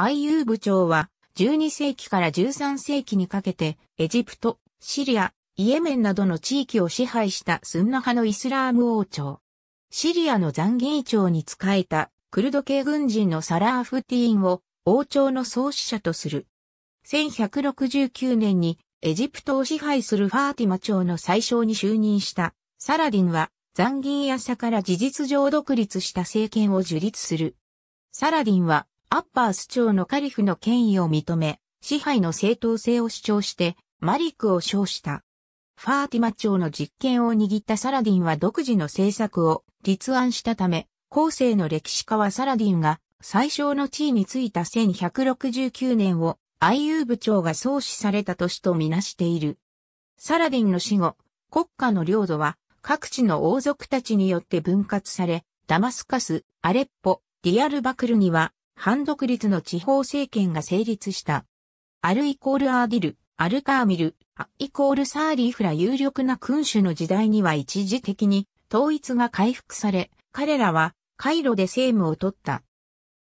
IU 部長は12世紀から13世紀にかけてエジプト、シリア、イエメンなどの地域を支配したスンナ派のイスラーム王朝。シリアのザンギー朝に仕えたクルド系軍人のサラーフティーンを王朝の創始者とする。1169年にエジプトを支配するファーティマ朝の最小に就任したサラディンはザンギー朝から事実上独立した政権を樹立する。サラディンはアッパース朝のカリフの権威を認め、支配の正当性を主張して、マリクを称した。ファーティマ朝の実権を握ったサラディンは独自の政策を立案したため、後世の歴史家はサラディンが最小の地位についた1169年をユー部長が創始された年とみなしている。サラディンの死後、国家の領土は各地の王族たちによって分割され、ダマスカス、アレッポ、ディアルバクルには反独立の地方政権が成立した。アルイコールアーディル、アルカーミル、アイコールサーリーフラ有力な君主の時代には一時的に統一が回復され、彼らはカイロで政務を取った。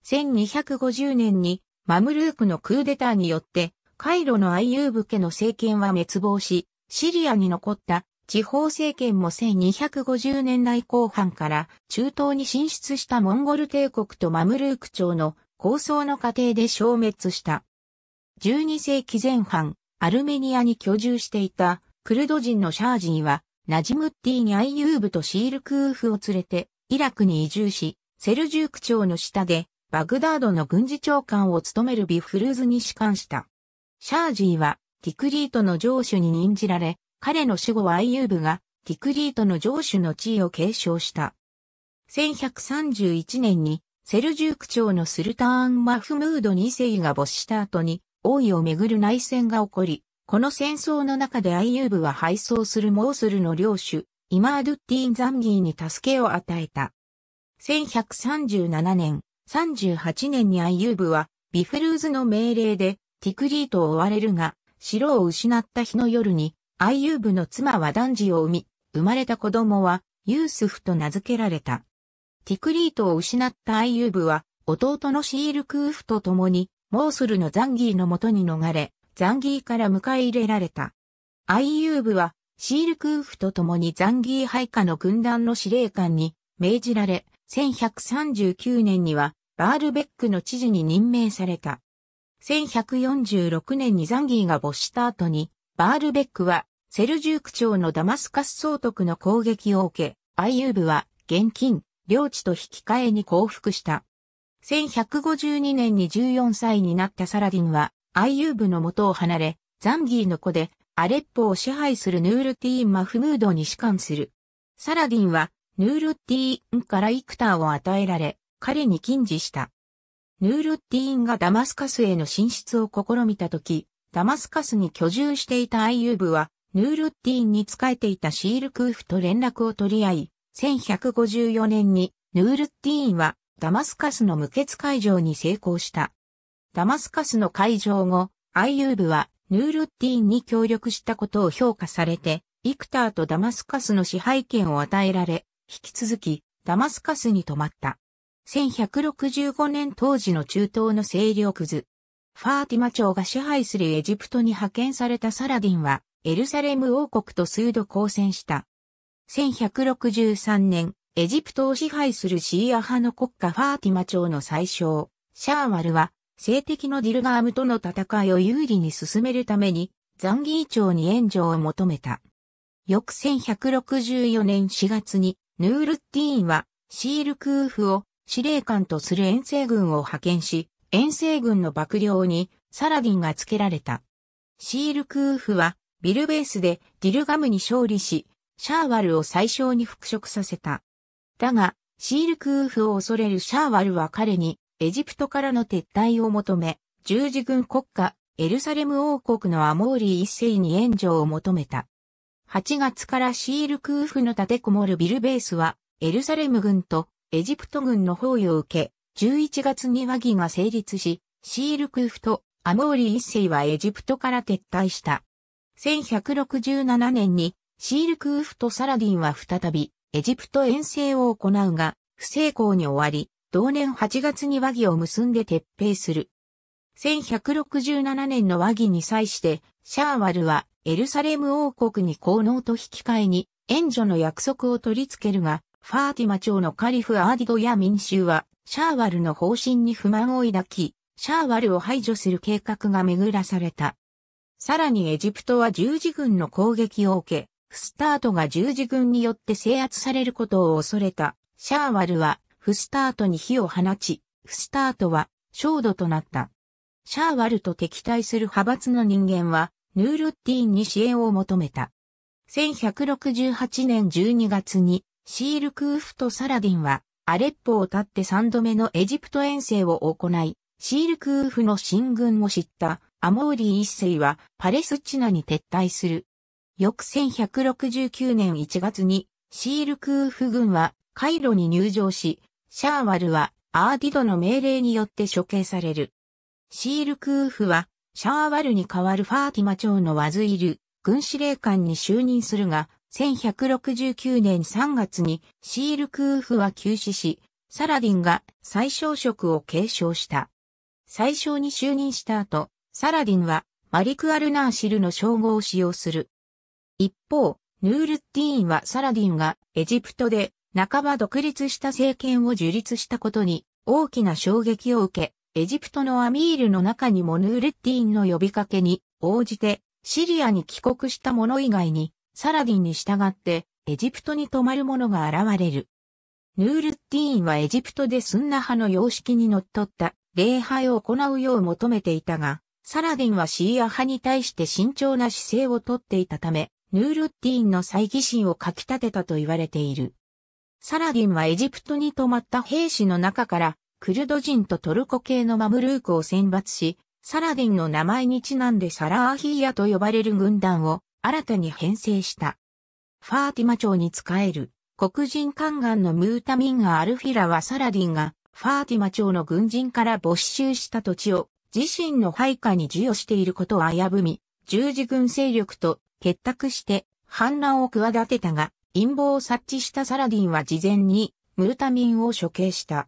1250年にマムルークのクーデターによってカイロのアイユーブ家の政権は滅亡し、シリアに残った地方政権も1250年代後半から中東に進出したモンゴル帝国とマムルーク朝の構想の過程で消滅した。12世紀前半、アルメニアに居住していたクルド人のシャージーはナジムッティにアイユーブとシールクーフを連れてイラクに移住し、セルジューク朝の下でバグダードの軍事長官を務めるビフルーズに仕官した。シャージーはティクリートの上主に任じられ、彼の死後はアイユーブがティクリートの城主の地位を継承した。1131年にセルジューク朝のスルターン・マフムード2世が没した後に王位をめぐる内戦が起こり、この戦争の中でアイユーブは敗走するモースルの領主、イマードゥッティン・ザンギーに助けを与えた。1137年、38年にアイユーブはビフルーズの命令でティクリートを追われるが、城を失った日の夜にアイユーブの妻は男児を産み、生まれた子供はユースフと名付けられた。ティクリートを失ったアイユーブは、弟のシールクーフと共に、モースルのザンギーのもとに逃れ、ザンギーから迎え入れられた。アイユーブは、シールクーフと共にザンギー配下の軍団の司令官に命じられ、1139年には、バールベックの知事に任命された。1146年にザンギーが没した後に、バールベックはセルジューク朝のダマスカス総督の攻撃を受け、アイユーブは現金、領地と引き換えに降伏した。1152年に14歳になったサラディンは、アイユーブの元を離れ、ザンギーの子で、アレッポを支配するヌールティーン・マフムードに仕官する。サラディンは、ヌールティーンからイクターを与えられ、彼に禁止した。ヌールティーンがダマスカスへの進出を試みたとき、ダマスカスに居住していたアイユーブは、ヌールッディーンに仕えていたシールクーフと連絡を取り合い、1154年にヌールッディーンはダマスカスの無血会場に成功した。ダマスカスの会場後、アイユーブはヌールッディーンに協力したことを評価されて、イクターとダマスカスの支配権を与えられ、引き続きダマスカスに泊まった。1165年当時の中東の勢力図。ファーティマ朝が支配するエジプトに派遣されたサラディンは、エルサレム王国と数度交戦した。1163年、エジプトを支配するシーア派の国家ファーティマ朝の最小、シャーワルは、性的のディルガームとの戦いを有利に進めるために、ザンギー朝に援助を求めた。翌1164年4月に、ヌールッティーンは、シールクーフを司令官とする遠征軍を派遣し、遠征軍の幕僚にサラディンが付けられた。シールクーフはビルベースでディルガムに勝利し、シャーワルを最小に復職させた。だが、シールクーフを恐れるシャーワルは彼にエジプトからの撤退を求め、十字軍国家、エルサレム王国のアモーリー一世に援助を求めた。8月からシールクーフの立てこもるビルベースは、エルサレム軍とエジプト軍の包囲を受け、11月に和議が成立し、シールクーフとアモーリー一世はエジプトから撤退した。1167年にシールクーフとサラディンは再びエジプト遠征を行うが、不成功に終わり、同年8月に和議を結んで撤兵する。1167年の和議に際して、シャーワルはエルサレム王国に功能と引き換えに援助の約束を取り付けるが、ファーティマ朝のカリフアーディドや民衆は、シャーワルの方針に不満を抱き、シャーワルを排除する計画が巡らされた。さらにエジプトは十字軍の攻撃を受け、フスタートが十字軍によって制圧されることを恐れた。シャーワルはフスタートに火を放ち、フスタートは焦土となった。シャーワルと敵対する派閥の人間は、ヌールッティーンに支援を求めた。1168年12月に、シールクーフとサラディンは、アレッポを立って3度目のエジプト遠征を行い、シールクーフの進軍を知ったアモーリー一世はパレスチナに撤退する。翌1169年1月にシールクーフ軍はカイロに入城し、シャーワルはアーディドの命令によって処刑される。シールクーフはシャーワルに代わるファーティマ朝のワズイル、軍司令官に就任するが、1169年3月にシールクーフは急死し、サラディンが最小職を継承した。最小に就任した後、サラディンはマリク・アルナーシルの称号を使用する。一方、ヌールッティーンはサラディンがエジプトで半ば独立した政権を樹立したことに大きな衝撃を受け、エジプトのアミールの中にもヌールッティーンの呼びかけに応じてシリアに帰国した者以外にサラディンに従ってエジプトに泊まる者が現れる。ヌールッティーンはエジプトでスンナ派の様式に則っった礼拝を行うよう求めていたが、サラディンはシーア派に対して慎重な姿勢をとっていたため、ヌールッティンの再疑心をかき立てたと言われている。サラディンはエジプトに泊まった兵士の中から、クルド人とトルコ系のマムルークを選抜し、サラディンの名前にちなんでサラーヒーヤと呼ばれる軍団を新たに編成した。ファーティマ朝に仕える黒人宦官のムータミンガ・アルフィラはサラディンがファーティマ朝の軍人から没収した土地を自身の配下に授与していることを危ぶみ、十字軍勢力と結託して反乱を企てたが、陰謀を察知したサラディンは事前にムータミンを処刑した。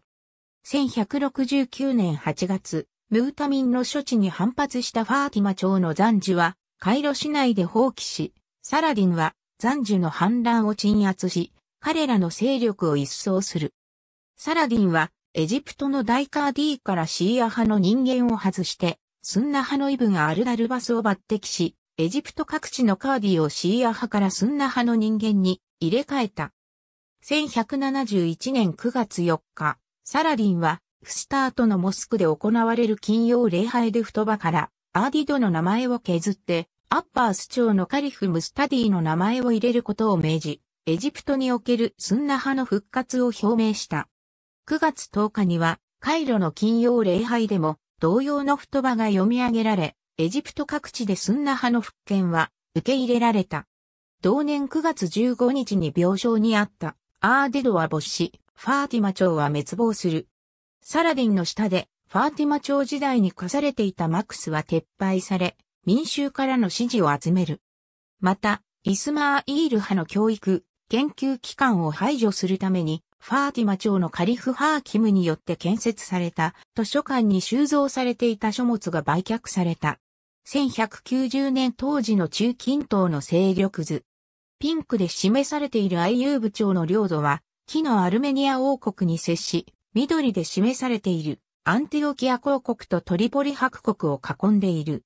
1169年8月、ムータミンの処置に反発したファーティマ朝の残樹は、カイロ市内で放棄し、サラディンは残樹の反乱を鎮圧し、彼らの勢力を一掃する。サラディンはエジプトのダイカーディーからシーア派の人間を外して、スンナ派のイブがアルダルバスを抜擢し、エジプト各地のカーディをシーア派からスンナ派の人間に入れ替えた。1171年9月4日、サラリンは、フスタートのモスクで行われる金曜礼拝で太ばから、アーディドの名前を削って、アッパース朝のカリフ・ムスタディの名前を入れることを命じ、エジプトにおけるスンナ派の復活を表明した。9月10日には、カイロの金曜礼拝でも、同様の言葉が読み上げられ、エジプト各地でスンナ派の復権は受け入れられた。同年9月15日に病床にあったアーデドは没死、ファーティマ朝は滅亡する。サラディンの下でファーティマ朝時代に課されていたマックスは撤廃され、民衆からの支持を集める。また、イスマーイール派の教育、研究機関を排除するために、ファーティマ朝のカリフ・ハーキムによって建設された図書館に収蔵されていた書物が売却された。1190年当時の中近東の勢力図。ピンクで示されているアイユーブ朝の領土は、木のアルメニア王国に接し、緑で示されているアンティオキア公国とトリポリ白国を囲んでいる。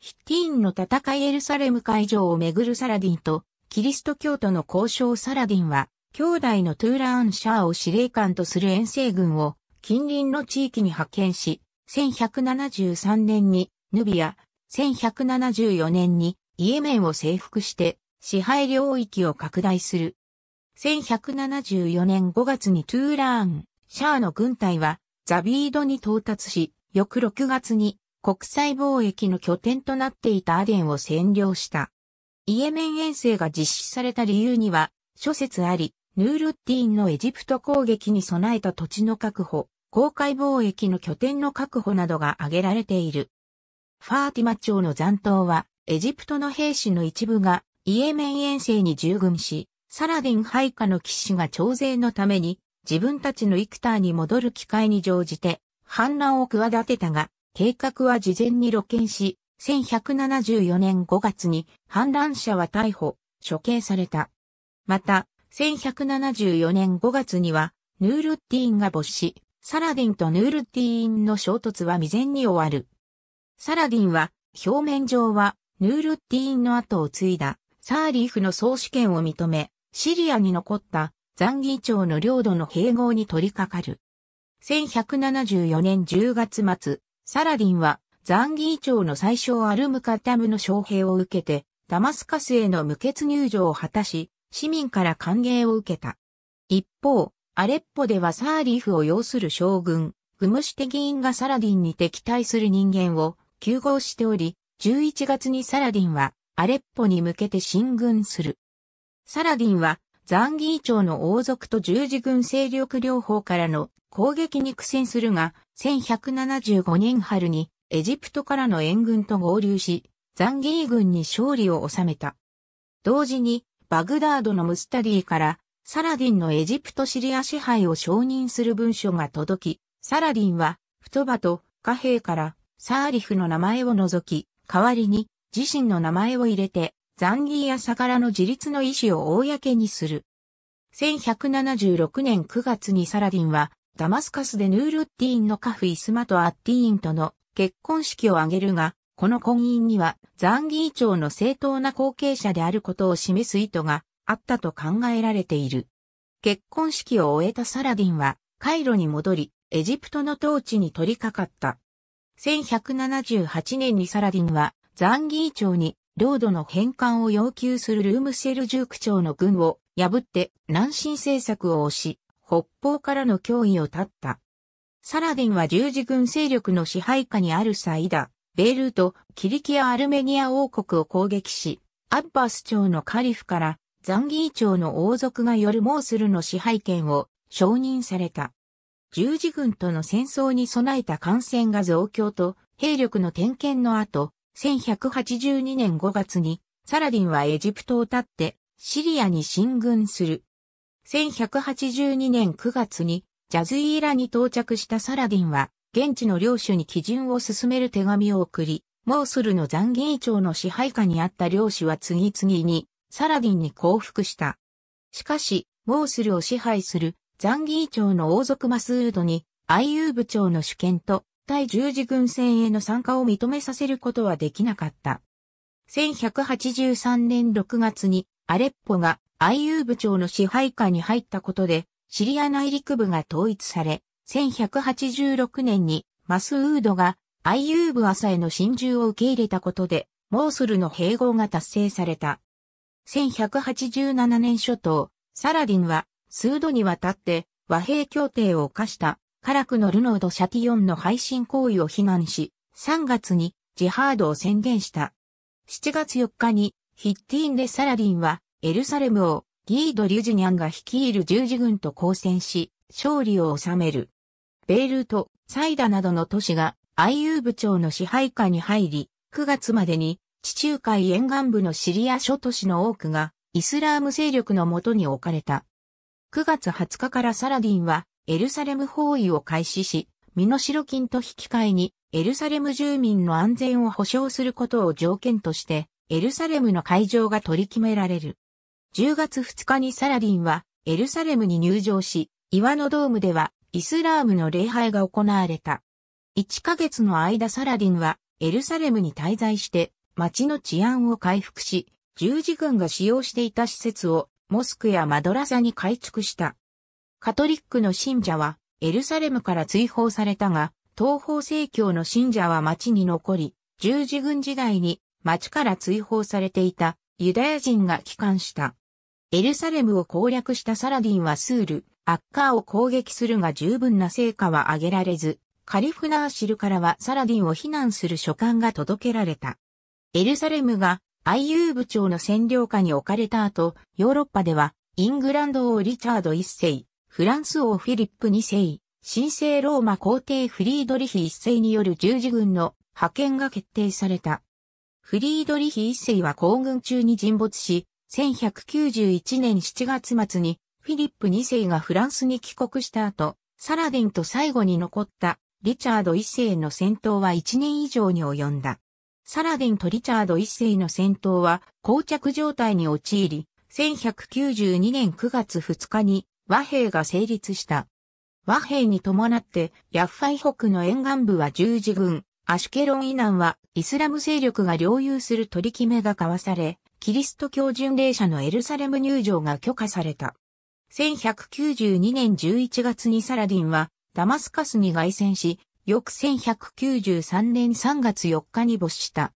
ヒッティーンの戦いエルサレム会場をめぐるサラディンと、キリスト教徒の交渉サラディンは、兄弟のトゥーラーン・シャーを司令官とする遠征軍を近隣の地域に派遣し、1173年にヌビア、1174年にイエメンを征服して支配領域を拡大する。1174年5月にトゥーラーン・シャーの軍隊はザビードに到達し、翌6月に国際貿易の拠点となっていたアデンを占領した。イエメン遠征が実施された理由には諸説あり、ヌールッティンのエジプト攻撃に備えた土地の確保、公開貿易の拠点の確保などが挙げられている。ファーティマ朝の残党は、エジプトの兵士の一部がイエメン遠征に従軍し、サラディン配下の騎士が徴税のために自分たちのイクターに戻る機会に乗じて反乱を企てたが、計画は事前に露見し、1174年5月に反乱者は逮捕、処刑された。また、1174年5月には、ヌールッティーンが没し、サラディンとヌールッティーンの衝突は未然に終わる。サラディンは、表面上は、ヌールッティーンの後を継いだ、サーリーフの総主権を認め、シリアに残ったザンギー長の領土の併合に取り掛かる。1174年10月末、サラディンはザンギー長の最小アルムカタムの将兵を受けて、ダマスカスへの無血入場を果たし、市民から歓迎を受けた。一方、アレッポではサーリーフを要する将軍、グムシテ議員がサラディンに敵対する人間を救合しており、11月にサラディンはアレッポに向けて進軍する。サラディンはザンギー朝の王族と十字軍勢力両方からの攻撃に苦戦するが、1175年春にエジプトからの援軍と合流し、ザンギー軍に勝利を収めた。同時にバグダードのムスタディからサラディンのエジプトシリア支配を承認する文書が届き、サラディンはフトバと貨幣からサーリフの名前を除き、代わりに自身の名前を入れてザンギーやサカラの自立の意思を公にする。1176年9月にサラディンはダマスカスでヌールッティーンのカフイスマとアッティーンとの結婚式を挙げるが、この婚姻にはザンギーの正当な後継者であることを示す意図があったと考えられている。結婚式を終えたサラディンはカイロに戻り、エジプトの統治に取り掛かった。1178年にサラディンはザンギーに領土の返還を要求するルームセルジューク朝の軍を破って南進政策を推し、北方からの脅威を立った。サラディンは十字軍勢力の支配下にある際だ。ベイルート、キリキア・アルメニア王国を攻撃し、アッバス朝のカリフからザンギー朝の王族がヨルモースルの支配権を承認された。十字軍との戦争に備えた艦船が増強と兵力の点検の後、1182年5月にサラディンはエジプトを立ってシリアに進軍する。1182年9月にジャズイーラに到着したサラディンは現地の領主に基準を進める手紙を送り、モースルのザン委長の支配下にあった領主は次々にサラディンに降伏した。しかし、モースルを支配するザン委長の王族マスードに IU 部長の主権と対十字軍戦への参加を認めさせることはできなかった。1183年6月にアレッポが IU 部長の支配下に入ったことで、シリア内陸部が統一され、1186年にマスウードがアイユーブ朝への侵入を受け入れたことで、モースルの併合が達成された。1187年初頭、サラディンは数度にわたって和平協定を犯したカラクのルノード・シャティオンの配信行為を非難し、3月にジハードを宣言した。7月4日にヒッティーンでサラディンはエルサレムをギード・リュジニャンが率いる十字軍と交戦し、勝利を収める。ベイルート、サイダなどの都市が IU 部長の支配下に入り、9月までに地中海沿岸部のシリア諸都市の多くがイスラーム勢力のもとに置かれた。9月20日からサラディンはエルサレム包囲を開始し、身代金と引き換えにエルサレム住民の安全を保障することを条件として、エルサレムの会場が取り決められる。10月2日にサラディンはエルサレムに入場し、岩のドームではイスラームの礼拝が行われた。1ヶ月の間サラディンはエルサレムに滞在して町の治安を回復し、十字軍が使用していた施設をモスクやマドラザに改築した。カトリックの信者はエルサレムから追放されたが、東方正教の信者は町に残り、十字軍時代に町から追放されていたユダヤ人が帰還した。エルサレムを攻略したサラディンはスール、アッカーを攻撃するが十分な成果は上げられず、カリフナーシルからはサラディンを非難する書簡が届けられた。エルサレムが IU 部長の占領下に置かれた後、ヨーロッパでは、イングランド王リチャード一世、フランス王フィリップ二世、神聖ローマ皇帝フリードリヒ一世による十字軍の派遣が決定された。フリードリヒ一世は行軍中に沈没し、1191年7月末にフィリップ2世がフランスに帰国した後、サラディンと最後に残ったリチャード1世の戦闘は1年以上に及んだ。サラディンとリチャード1世の戦闘は膠着状態に陥り、1192年9月2日に和平が成立した。和平に伴ってヤッファイ北の沿岸部は十字軍、アシュケロン以南はイスラム勢力が領有する取り決めが交わされ、キリスト教巡礼者のエルサレム入場が許可された。1192年11月にサラディンはダマスカスに凱旋し、翌1193年3月4日に没した。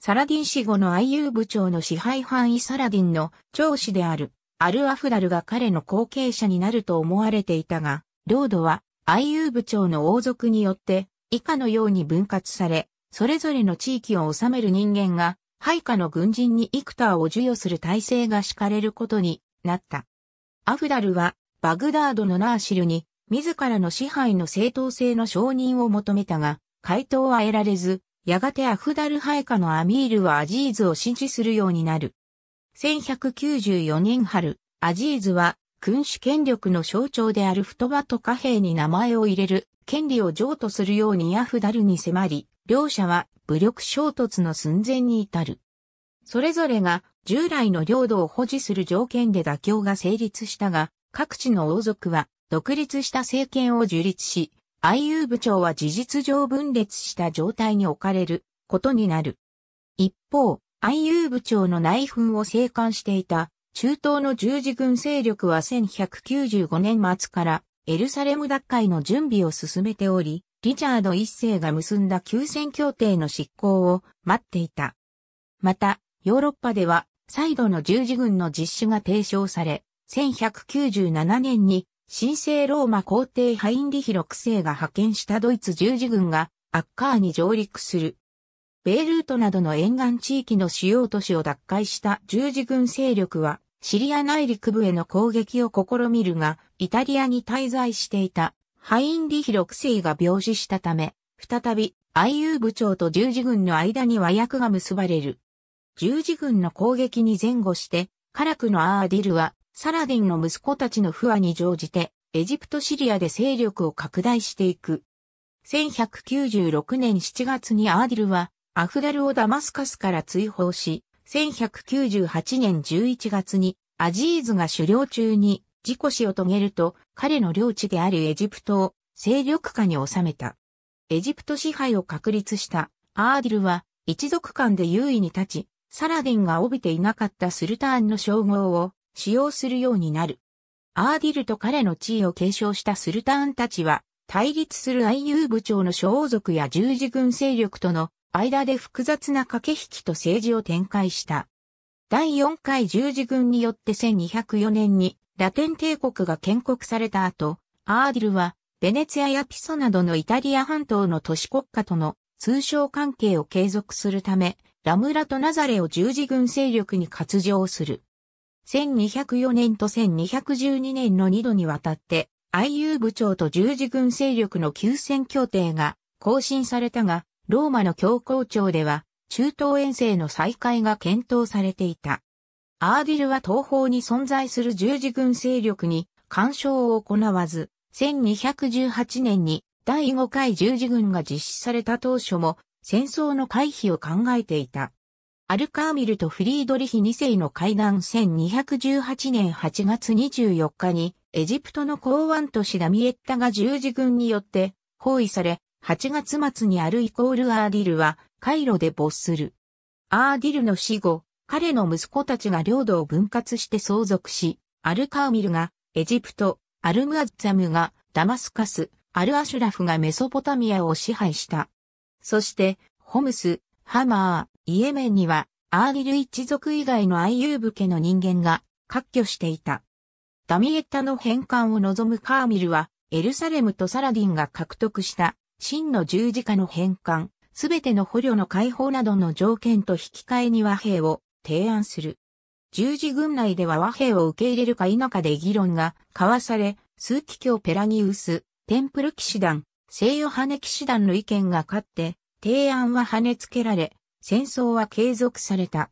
サラディン死後の IU 部長の支配範囲サラディンの長子であるアル・アフダルが彼の後継者になると思われていたが、ロードは IU 部長の王族によって以下のように分割され、それぞれの地域を治める人間が、配下の軍人にイクターを授与する体制が敷かれることになった。アフダルは、バグダードのナーシルに、自らの支配の正当性の承認を求めたが、回答は得られず、やがてアフダル配下のアミールはアジーズを支持するようになる。1194年春、アジーズは、君主権力の象徴であるフトバト貨幣に名前を入れる、権利を譲渡するようにアフダルに迫り、両者は武力衝突の寸前に至る。それぞれが従来の領土を保持する条件で妥協が成立したが、各地の王族は独立した政権を樹立し、IU 部長は事実上分裂した状態に置かれることになる。一方、IU 部長の内紛を生還していた中東の十字軍勢力は1195年末からエルサレム奪回の準備を進めており、リチャード一世が結んだ休戦協定の執行を待っていた。また、ヨーロッパでは再度の十字軍の実施が提唱され、1197年に神聖ローマ皇帝ハインリヒ6世が派遣したドイツ十字軍がアッカーに上陸する。ベイルートなどの沿岸地域の主要都市を奪回した十字軍勢力はシリア内陸部への攻撃を試みるが、イタリアに滞在していたハインリヒ6世が病死したため、再び IU 部長と十字軍の間に和訳が結ばれる。十字軍の攻撃に前後して、カラクのアーディルは、サラディンの息子たちの不和に乗じて、エジプトシリアで勢力を拡大していく。1196年7月にアーディルは、アフダルをダマスカスから追放し、1198年11月に、アジーズが狩猟中に、事故死を遂げると、彼の領地であるエジプトを、勢力下に収めた。エジプト支配を確立した、アーディルは、一族間で優位に立ち、サラディンが帯びていなかったスルターンの称号を使用するようになる。アーディルと彼の地位を継承したスルターンたちは、対立する IU 部長の諸王族や十字軍勢力との間で複雑な駆け引きと政治を展開した。第4回十字軍によって1204年にラテン帝国が建国された後、アーディルはベネツィアやピソなどのイタリア半島の都市国家との通商関係を継続するため、ラムラとナザレを十字軍勢力に割譲する。1204年と1212年の2度にわたって、IU 部長と十字軍勢力の休戦協定が更新されたが、ローマの教皇庁では、中東遠征の再開が検討されていた。アーディルは東方に存在する十字軍勢力に干渉を行わず、1218年に第5回十字軍が実施された当初も戦争の回避を考えていた。アルカーミルとフリードリヒ2世の会談1218年8月24日に、エジプトの港湾都市ダミエッタが十字軍によって包囲され、8月末にアルイコール・アーディルは、カイロで没する。アーディルの死後、彼の息子たちが領土を分割して相続し、アルカーミルがエジプト、アルムアッザムがダマスカス、アルアシュラフがメソポタミアを支配した。そして、ホムス、ハマー、イエメンには、アーリル一族以外のアイユーブ家の人間が、割拠していた。ダミエッタの返還を望むカーミルは、エルサレムとサラディンが獲得した、真の十字架の返還、すべての捕虜の解放などの条件と引き換えに和平を提案する。十字軍内では和平を受け入れるか否かで議論が交わされ、数機卿ペラニウス、テンプル騎士団、西洋羽騎士団の意見が勝って、提案は跳ねつけられ、戦争は継続された。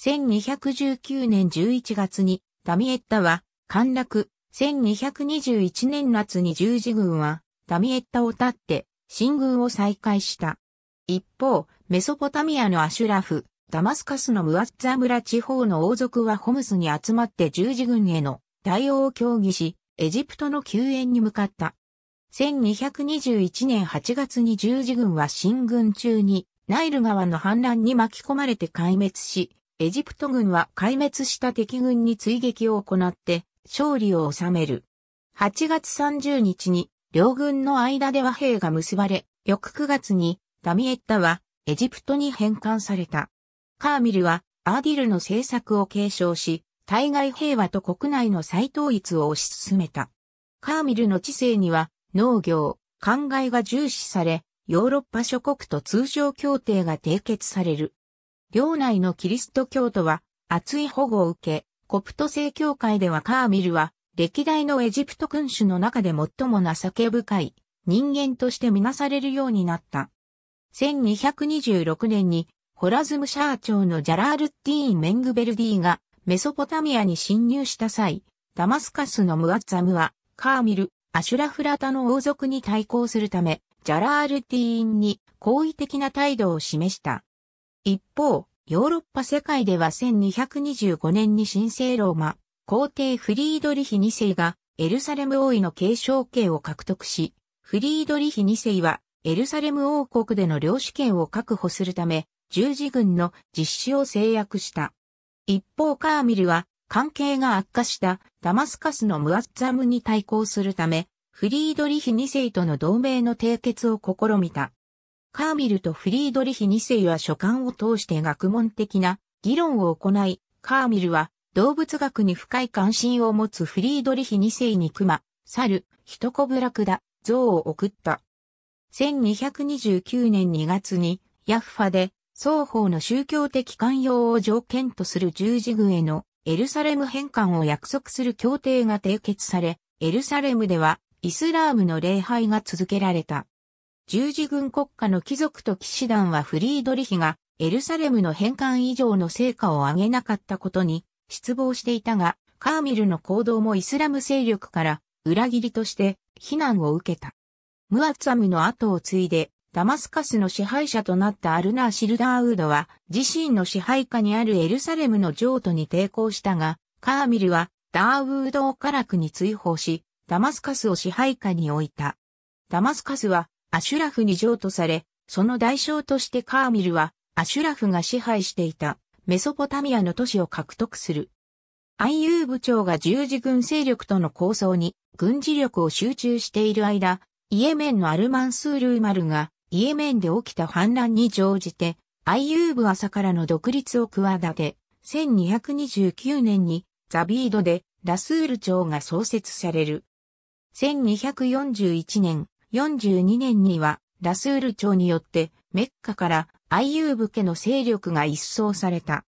1219年11月にダミエッタは陥落、1221年夏に十字軍はダミエッタを立って進軍を再開した。一方、メソポタミアのアシュラフ、ダマスカスのムアッザ村地方の王族はホムスに集まって十字軍への対応を協議し、エジプトの救援に向かった。1221年8月に十字軍は進軍中にナイル川の反乱に巻き込まれて壊滅し、エジプト軍は壊滅した敵軍に追撃を行って勝利を収める。8月30日に両軍の間で和平が結ばれ、翌9月にダミエッタはエジプトに返還された。カーミルはアーディルの政策を継承し、対外平和と国内の再統一を推し進めた。カーミルの知性には農業、灌漑が重視され、ヨーロッパ諸国と通商協定が締結される。領内のキリスト教徒は厚い保護を受け、コプト正教会ではカーミルは歴代のエジプト君主の中で最も情け深い人間としてみなされるようになった。1226年にホラズムシャー朝のジャラールッティーン・メングベルディがメソポタミアに侵入した際、ダマスカスのムアッザムはカーミル、アシュラフラタの王族に対抗するため、ジャラールティーンに好意的な態度を示した。一方、ヨーロッパ世界では1225年に神聖ローマ、皇帝フリードリヒ2世がエルサレム王位の継承権を獲得し、フリードリヒ2世はエルサレム王国での領主権を確保するため、十字軍の実施を制約した。一方カーミルは関係が悪化したダマスカスのムアッザムに対抗するため、フリードリヒ2世との同盟の締結を試みた。カーミルとフリードリヒ2世は書簡を通して学問的な議論を行い、カーミルは動物学に深い関心を持つフリードリヒ2世に熊、猿、ヒトコブラクダ、像を送った。1229年2月にヤッファで双方の宗教的寛容を条件とする十字軍へのエルサレム返還を約束する協定が締結され、エルサレムではイスラームの礼拝が続けられた。十字軍国家の貴族と騎士団はフリードリヒがエルサレムの返還以上の成果を上げなかったことに失望していたが、カーミルの行動もイスラム勢力から裏切りとして非難を受けた。ムアツアムの後を継いでダマスカスの支配者となったアルナー・シルダーウードは自身の支配下にあるエルサレムの譲渡に抵抗したが、カーミルはダーウードをカラクに追放し、ダマスカスを支配下に置いた。ダマスカスはアシュラフに譲渡され、その代償としてカーミルはアシュラフが支配していたメソポタミアの都市を獲得する。IU 部長が十字軍勢力との抗争に軍事力を集中している間、イエメンのアルマンスールーマルがイエメンで起きた反乱に乗じて、アイユーブ朝からの独立を企て、1229年にザビードでラスール朝が創設される。1241年、42年にはラスール朝によってメッカからアイユーブ家の勢力が一掃された。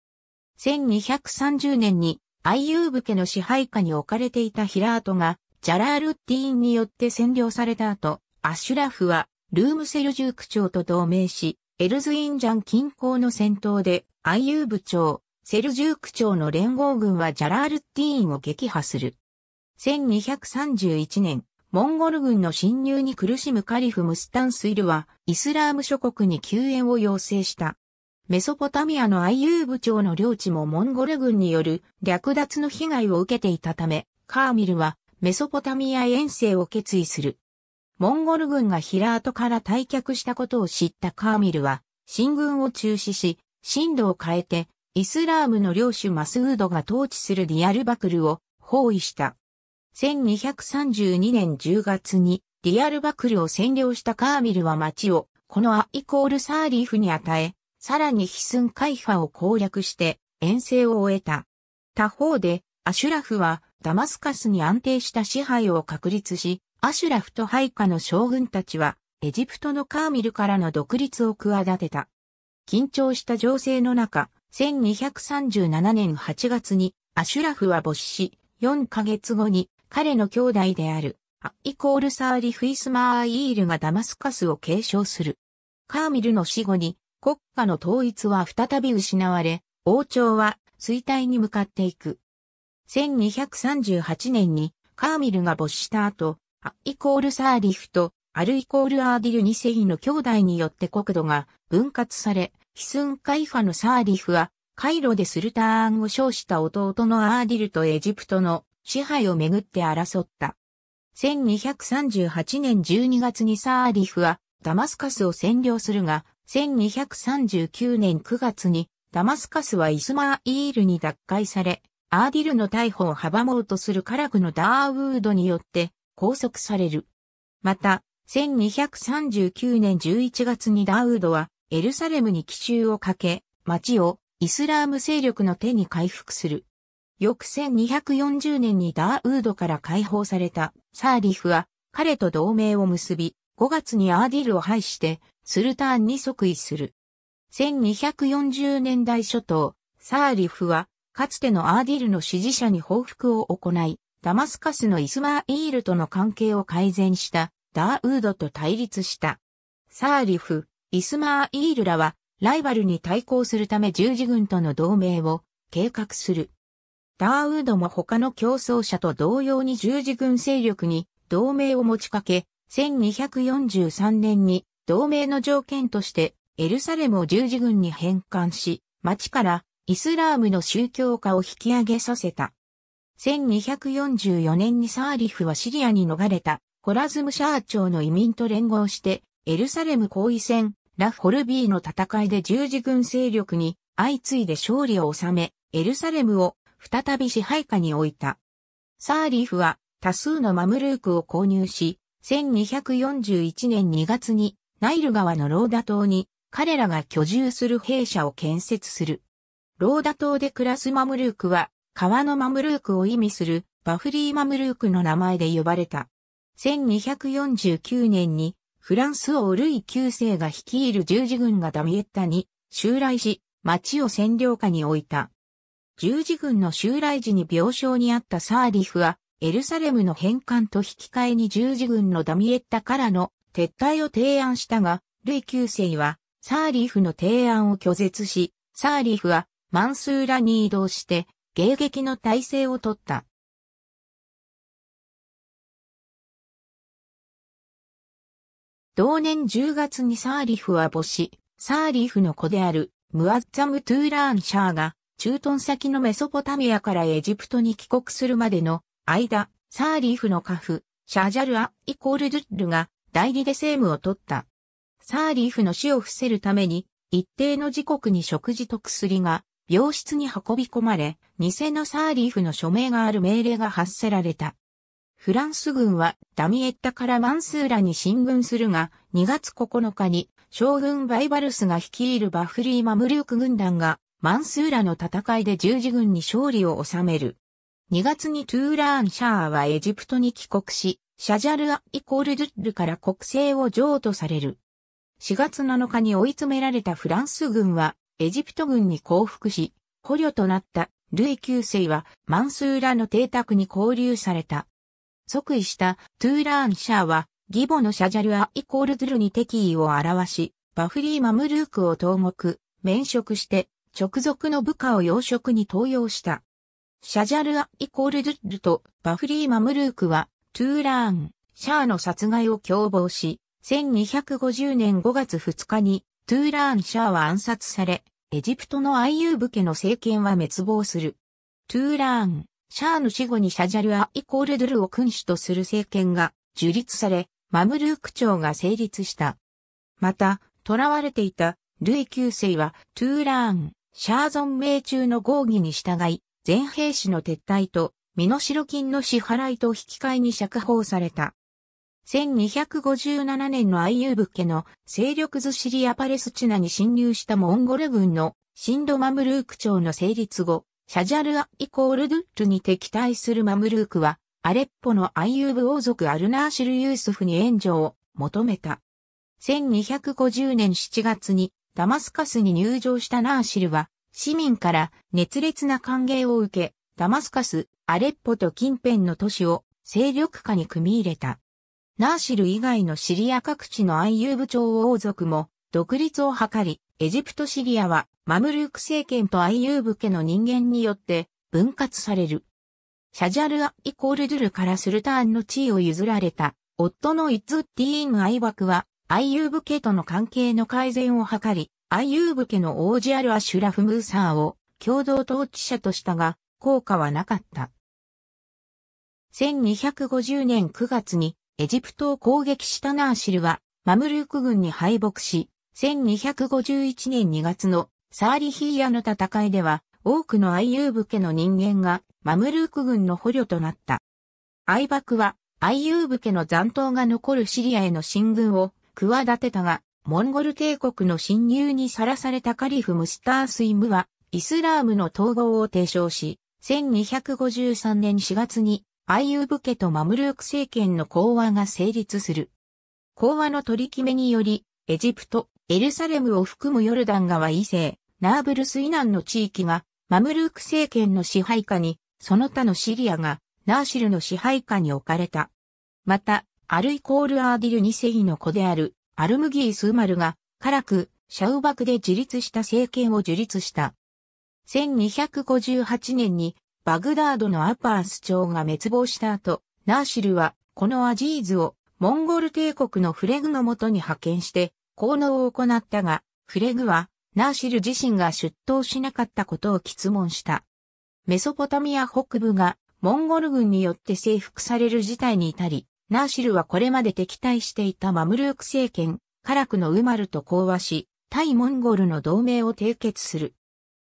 1230年にアイユーブ家の支配下に置かれていたヒラートがジャラールッティーンによって占領された後、アシュラフはルームセルジューク朝と同盟し、エルズインジャン近郊の戦闘で、アイユーブ長、セルジューク朝の連合軍はジャラールッティーンを撃破する。1231年、モンゴル軍の侵入に苦しむカリフ・ムスタンスイルは、イスラーム諸国に救援を要請した。メソポタミアのアイユーブ長の領地もモンゴル軍による略奪の被害を受けていたため、カーミルはメソポタミア遠征を決意する。モンゴル軍がヒラートから退却したことを知ったカーミルは、進軍を中止し、進路を変えて、イスラームの領主マスードが統治するディアルバクルを包囲した。1232年10月にディアルバクルを占領したカーミルは町をこのアイコールサーリーフに与え、さらにヒスンカイファを攻略して遠征を終えた。他方でアシュラフはダマスカスに安定した支配を確立し、アシュラフと配下の将軍たちは、エジプトのカーミルからの独立を企てた。緊張した情勢の中、1237年8月にアシュラフは没し、4ヶ月後に彼の兄弟であるアイコールサーリフィスマーイールがダマスカスを継承する。カーミルの死後に国家の統一は再び失われ、王朝は衰退に向かっていく。1238年にカーミルが没した後、アイコールサーリフとアルイコールアーディル2世の兄弟によって国土が分割され、ヒスンカイファのサーリフは、カイロでスルターンを称した弟のアーディルとエジプトの支配をめぐって争った。1238年12月にサーリフはダマスカスを占領するが、1239年9月にダマスカスはイスマーイールに奪回され、アーディルの逮捕を阻もうとするカラクのダーウードによって拘束される。また、1239年11月にダウードはエルサレムに奇襲をかけ、町をイスラーム勢力の手に回復する。翌1240年にダーウードから解放されたサーリフは彼と同盟を結び、5月にアーディルを廃してスルターンに即位する。1240年代初頭、サーリフはかつてのアーディルの支持者に報復を行い、ダマスカスのイスマーイールとの関係を改善したダーウードと対立した。サーリフ、イスマーイールらはライバルに対抗するため十字軍との同盟を計画する。ダーウードも他の競争者と同様に十字軍勢力に同盟を持ちかけ、1243年に同盟の条件としてエルサレムを十字軍に返還し、町からイスラームの宗教化を引き上げさせた。1244年にサーリフはシリアに逃れた、コラズムシャー朝の移民と連合して、エルサレム後囲戦、ラフホルビーの戦いで十字軍勢力に相次いで勝利を収め、エルサレムを再び支配下に置いた。サーリフは多数のマムルークを購入し、1241年2月にナイル川のローダ島に彼らが居住する兵舎を建設する。ローダ島で暮らすマムルークは川のマムルークを意味するバフリーマムルークの名前で呼ばれた。1249年にフランス王ルイ9世が率いる十字軍がダミエッタに襲来し、町を占領下に置いた。十字軍の襲来時に病床にあったサーリフは、エルサレムの返還と引き換えに十字軍のダミエッタからの撤退を提案したが、ルイ9世はサーリフの提案を拒絶し、サーリフはマンスーラに移動して迎撃の体制をとった。同年10月にサーリフは母子、サーリフの子であるムアッザム・トゥーラーン・シャーが駐屯先のメソポタミアからエジプトに帰国するまでの間、サーリフの家父、シャジャルア・イコール・ドゥッルが代理で政務を取った。サーリフの死を伏せるために、一定の時刻に食事と薬が病室に運び込まれ、偽のサーリーフの署名がある命令が発せられた。フランス軍はダミエッタからマンスーラに進軍するが、2月9日に将軍バイバルスが率いるバフリー・マムリューク軍団がマンスーラの戦いで十字軍に勝利を収める。2月にトゥーラーン・シャーはエジプトに帰国し、シャジャルア・イコール・ドゥッルから国政を譲渡される。4月7日に追い詰められたフランス軍はエジプト軍に降伏し、捕虜となったルイ9世はマンスーラの邸宅に交流された。即位したトゥーラーン・シャーは義母のシャジャルア・イコールズルに敵意を表し、バフリー・マムルークを投獄、免職して直属の部下を養殖に登用した。シャジャルア・イコールズルとバフリー・マムルークはトゥーラーン・シャーの殺害を共謀し、1250年5月2日にトゥーラーン・シャーは暗殺され、エジプトのアイユーブ家の政権は滅亡する。トゥーラーン・シャーの死後にシャジャルア・イコールドゥルを君主とする政権が樹立され、マムルーク朝が成立した。また、囚われていたルイ9世はトゥーラーン・シャーゾン命中の合議に従い、全兵士の撤退と身代金の支払いと引き換えに釈放された。1257年のアイユーブ家の勢力図シリア・パレスチナに侵入したモンゴル軍のシンド・マムルーク朝の成立後、シャジャルア・イコール・ドゥッルに敵対するマムルークは、アレッポのアイユーブ王族アルナーシル・ユースフに援助を求めた。1250年7月にダマスカスに入城したナーシルは、市民から熱烈な歓迎を受け、ダマスカス、アレッポと近辺の都市を勢力下に組み入れた。ナーシル以外のシリア各地のアイユーブ朝王族も独立を図り、エジプトシリアはマムルーク政権とアイユーブ家の人間によって分割される。シャジャルア・イコールドゥルからスルターンの地位を譲られた、夫のイッズッティーム・アイバクは、アイユーブ家との関係の改善を図り、アイユーブ家の王子アル・アシュラフ・ムーサーを共同統治者としたが、効果はなかった。1250年9月にエジプトを攻撃したナーシルは、マムルーク軍に敗北し、1251年2月のサーリヒーヤの戦いでは、多くのアイユーブ家の人間がマムルーク軍の捕虜となった。アイバクは、アイユーブ家の残党が残るシリアへの進軍を企てたが、モンゴル帝国の侵入にさらされたカリフ・ムスタースイムは、イスラームの統合を提唱し、1253年4月にアイユーブ家とマムルーク政権の講和が成立する。講和の取り決めにより、エジプト、エルサレムを含むヨルダン川以西、ナーブルス以南の地域が、マムルーク政権の支配下に、その他のシリアが、ナーシルの支配下に置かれた。また、アルイコール・アーディル二世の子である、アルムギー・スーマルが、カラク、シャウバクで自立した政権を樹立した。1258年にバグダードのアパース朝が滅亡した後、ナーシルはこのアジーズをモンゴル帝国のフレグのもとに派遣して、効能を行ったが、フレグはナーシル自身が出頭しなかったことを質問した。メソポタミア北部がモンゴル軍によって征服される事態に至り、ナーシルはこれまで敵対していたマムルーク政権、カラクのウマルと講和し、対モンゴルの同盟を締結する。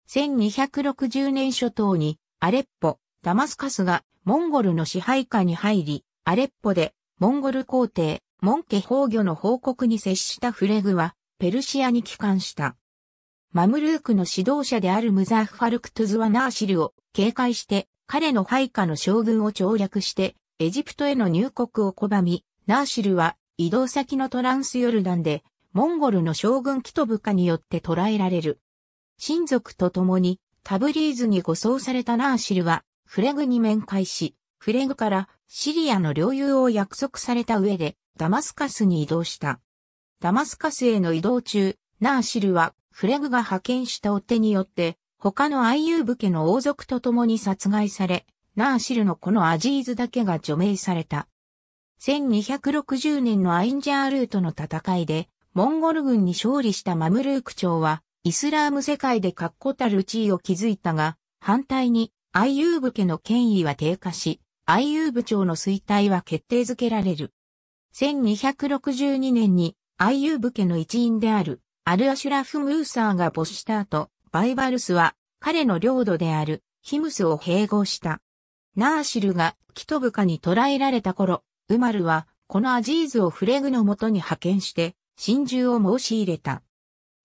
1260年初頭にアレッポ、ダマスカスがモンゴルの支配下に入り、アレッポでモンゴル皇帝、モンケ崩御の報告に接したフレグは、ペルシアに帰還した。マムルークの指導者であるムザーファルクトゥズはナーシルを警戒して、彼の配下の将軍を調略して、エジプトへの入国を拒み、ナーシルは移動先のトランスヨルダンで、モンゴルの将軍キトブカによって捕らえられる。親族と共にタブリーズに護送されたナーシルは、フレグに面会し、フレグからシリアの領有を約束された上で、ダマスカスに移動した。ダマスカスへの移動中、ナーシルは、フレグが派遣した追手によって、他のアイユーブ家の王族と共に殺害され、ナーシルのこのアジーズだけが除名された。1260年のアインジャールートの戦いで、モンゴル軍に勝利したマムルーク朝は、イスラーム世界で確固たる地位を築いたが、反対に、アイユーブ家の権威は低下し、アイユーブ朝の衰退は決定づけられる。1262年に、アイユーブ家の一員である、アルアシュラフ・ムーサーが没した後、バイバルスは、彼の領土である、ヒムスを併合した。ナーシルが、キトブカに捕らえられた頃、ウマルは、このアジーズをフレグのもとに派遣して、真珠を申し入れた。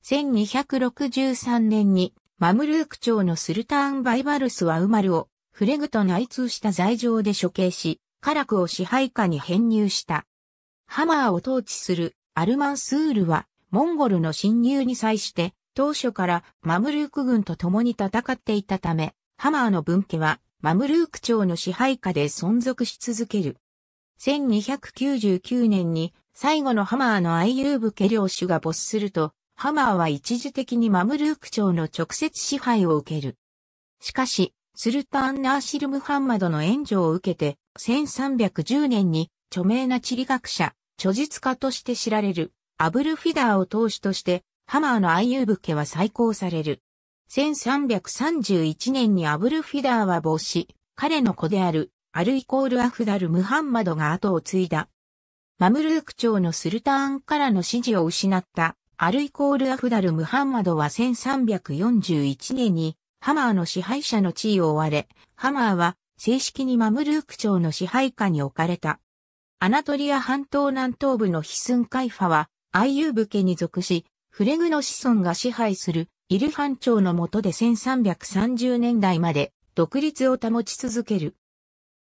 1263年にマムルーク朝のスルターン・バイバルスはウマルをフレグと内通した罪状で処刑し、カラクを支配下に編入した。ハマーを統治するアルマンスールはモンゴルの侵入に際して当初からマムルーク軍と共に戦っていたため、ハマーの分家はマムルーク朝の支配下で存続し続ける。1299年に最後のハマーのアイユーブ家領主が没すると、ハマーは一時的にマムルーク朝の直接支配を受ける。しかし、スルターン・ナーシル・ムハンマドの援助を受けて、1310年に著名な地理学者、著述家として知られる、アブル・フィダーを投資として、ハマーの愛遊武家は再興される。1331年にアブル・フィダーは没し、彼の子である、アルイコール・アフダル・ムハンマドが後を継いだ。マムルーク朝のスルターンからの支持を失ったアルイコール・アフダル・ムハンマドは1341年にハマーの支配者の地位を追われ、ハマーは正式にマムルーク朝の支配下に置かれた。アナトリア半島南東部のヒスンカイファはアイユーブ家に属し、フレグの子孫が支配するイルハン朝の下で1330年代まで独立を保ち続ける。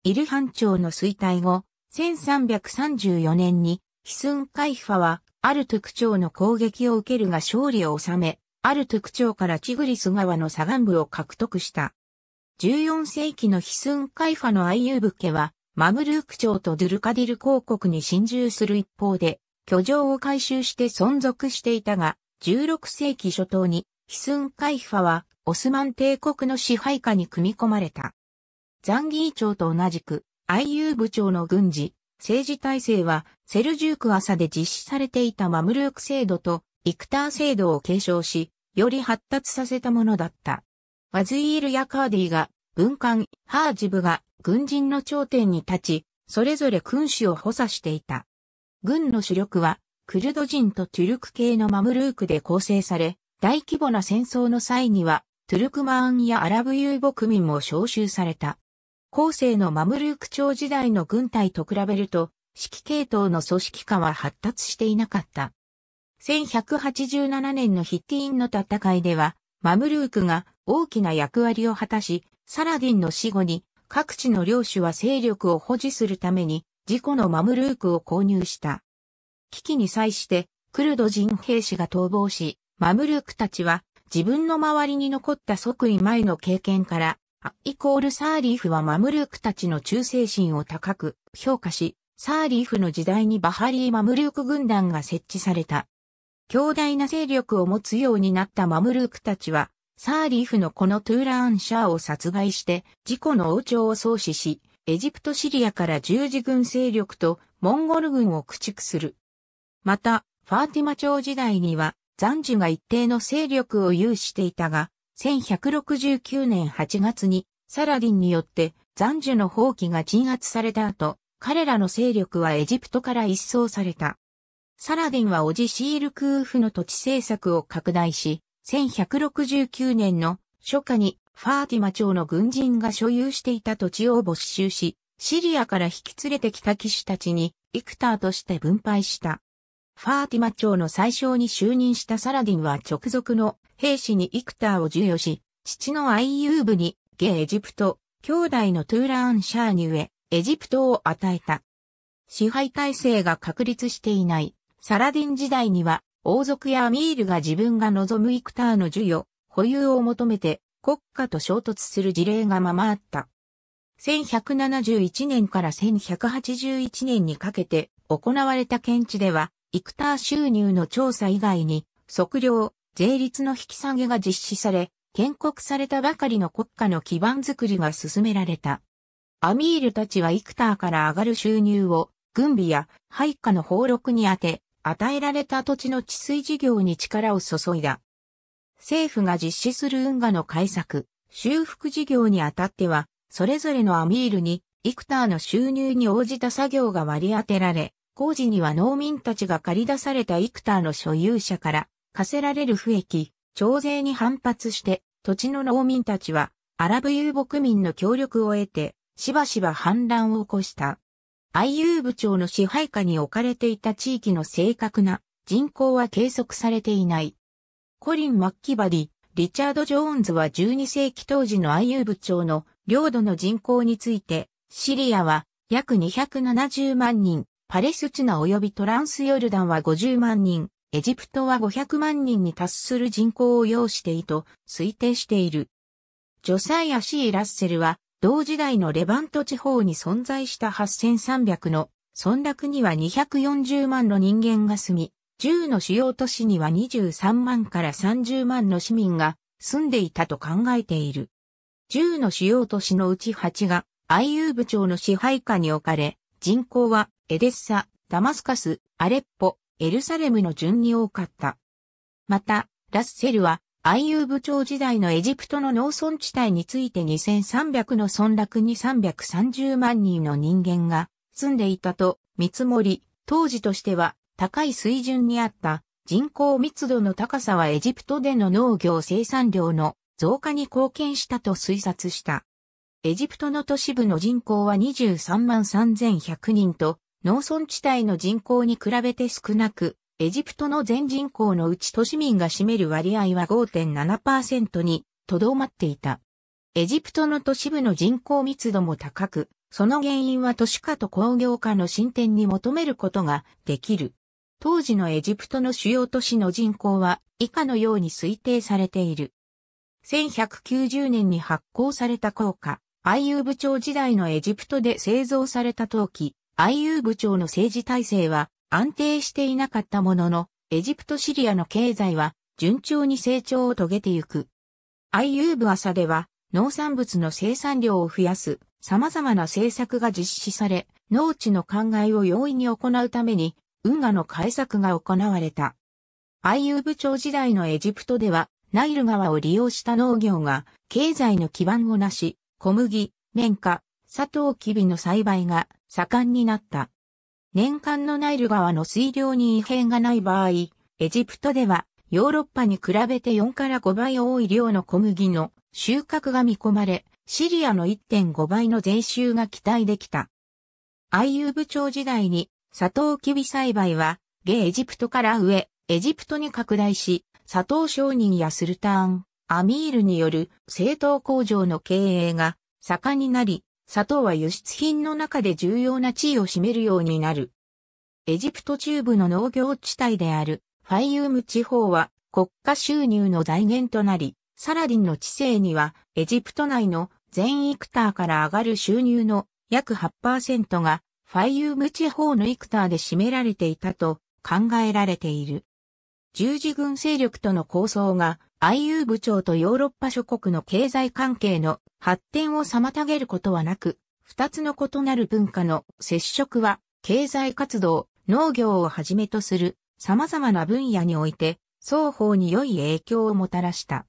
イルハン朝の衰退後、1334年にヒスンカイファはアルトゥクの攻撃を受けるが勝利を収め、アルトゥクからチグリス川の左岸部を獲得した。14世紀のヒスンカイファのアイユーブ家は、マムルーク朝とドゥルカディル公国に侵入する一方で、居城を回収して存続していたが、16世紀初頭にヒスンカイファはオスマン帝国の支配下に組み込まれた。ザンギー町と同じく、アイユーブ町の軍事、政治体制はセルジューク朝で実施されていたマムルーク制度とイクター制度を継承し、より発達させたものだった。ワズイールやカーディが、文官、ハージブが軍人の頂点に立ち、それぞれ君主を補佐していた。軍の主力は、クルド人とトゥルク系のマムルークで構成され、大規模な戦争の際には、トゥルクマーンやアラブ遊牧民も召集された。後世のマムルーク朝時代の軍隊と比べると、指揮系統の組織化は発達していなかった。1187年のヒッティーンの戦いでは、マムルークが大きな役割を果たし、サラディンの死後に各地の領主は勢力を保持するために自己のマムルークを購入した。危機に際してクルド人兵士が逃亡し、マムルークたちは自分の周りに残った即位前の経験からアイコールサーリーフはマムルークたちの忠誠心を高く評価し、サーリーフの時代にバハリーマムルーク軍団が設置された。強大な勢力を持つようになったマムルークたちは、サーリーフのこのトゥーラーンシャーを殺害して、自己の王朝を創始し、エジプトシリアから十字軍勢力とモンゴル軍を駆逐する。また、ファーティマ朝時代には、ザンジが一定の勢力を有していたが、1169年8月にサラディンによって残樹の放棄が鎮圧された後、彼らの勢力はエジプトから一掃された。サラディンはオジシールクーフの土地政策を拡大し、1169年の初夏にファーティマ朝の軍人が所有していた土地を没収し、シリアから引き連れてきた騎士たちに、イクターとして分配した。ファーティマ朝の最小に就任したサラディンは直属の兵士にイクターを授与し、父のアイユーブに、ゲエジプト、兄弟のトゥーラーン・シャーニュエ、エジプトを与えた。支配体制が確立していない、サラディン時代には、王族やアミールが自分が望むイクターの授与、保有を求めて、国家と衝突する事例がままあった。1171年から1181年にかけて行われた検地では、イクター収入の調査以外に、測量、税率の引き下げが実施され、建国されたばかりの国家の基盤づくりが進められた。アミールたちはイクターから上がる収入を、軍備や配下の俸禄に当て、与えられた土地の治水事業に力を注いだ。政府が実施する運河の改作、修復事業にあたっては、それぞれのアミールに、イクターの収入に応じた作業が割り当てられ、工事には農民たちが借り出されたイクターの所有者から課せられる不益、徴税に反発して、土地の農民たちは、アラブ遊牧民の協力を得て、しばしば反乱を起こした。IU 部長の支配下に置かれていた地域の正確な人口は計測されていない。コリン・マッキバディ、リチャード・ジョーンズは12世紀当時の IU 部長の領土の人口について、シリアは約270万人、パレスチナ及びトランスヨルダンは50万人、エジプトは500万人に達する人口を要していと推定している。ジョサイア・シー・ラッセルは、同時代のレバント地方に存在した8300の村落には240万の人間が住み、10の主要都市には23万から30万の市民が住んでいたと考えている。10の主要都市のうち8が IU 部長の支配下に置かれ、人口はエデッサ、ダマスカス、アレッポ、エルサレムの順に多かった。また、ラッセルは、愛遊部長時代のエジプトの農村地帯について2300の村落に330万人の人間が住んでいたと見積もり、当時としては高い水準にあった人口密度の高さはエジプトでの農業生産量の増加に貢献したと推察した。エジプトの都市部の人口は23万3100人と農村地帯の人口に比べて少なく、エジプトの全人口のうち都市民が占める割合は5.7%にとどまっていた。エジプトの都市部の人口密度も高く、その原因は都市化と工業化の進展に求めることができる。当時のエジプトの主要都市の人口は以下のように推定されている。1190年に発行された硬貨、IU 部長時代のエジプトで製造された陶器、IU 部長の政治体制は安定していなかったものの、エジプトシリアの経済は順調に成長を遂げてゆく。IU 部朝では農産物の生産量を増やす様々な政策が実施され、農地の考えを容易に行うために、運河の改作が行われた。IU 部長時代のエジプトでは、ナイル川を利用した農業が経済の基盤をなし、小麦、綿花、砂糖キビの栽培が盛んになった。年間のナイル川の水量に異変がない場合、エジプトではヨーロッパに比べて4から5倍多い量の小麦の収穫が見込まれ、シリアの1.5倍の税収が期待できた。IU 部長時代に、サトウキビ栽培は、ゲエジプトから上、エジプトに拡大し、砂糖商人やスルターン、アミールによる製糖工場の経営が盛んになり、砂糖は輸出品の中で重要な地位を占めるようになる。エジプト中部の農業地帯であるファイユーム地方は国家収入の財源となり、サラディンの知性にはエジプト内の全イクターから上がる収入の約8%がファイユーム地方のイクターで占められていたと考えられている。十字軍勢力との抗争が IU 部長とヨーロッパ諸国の経済関係の発展を妨げることはなく、二つの異なる文化の接触は、経済活動、農業をはじめとする様々な分野において、双方に良い影響をもたらした。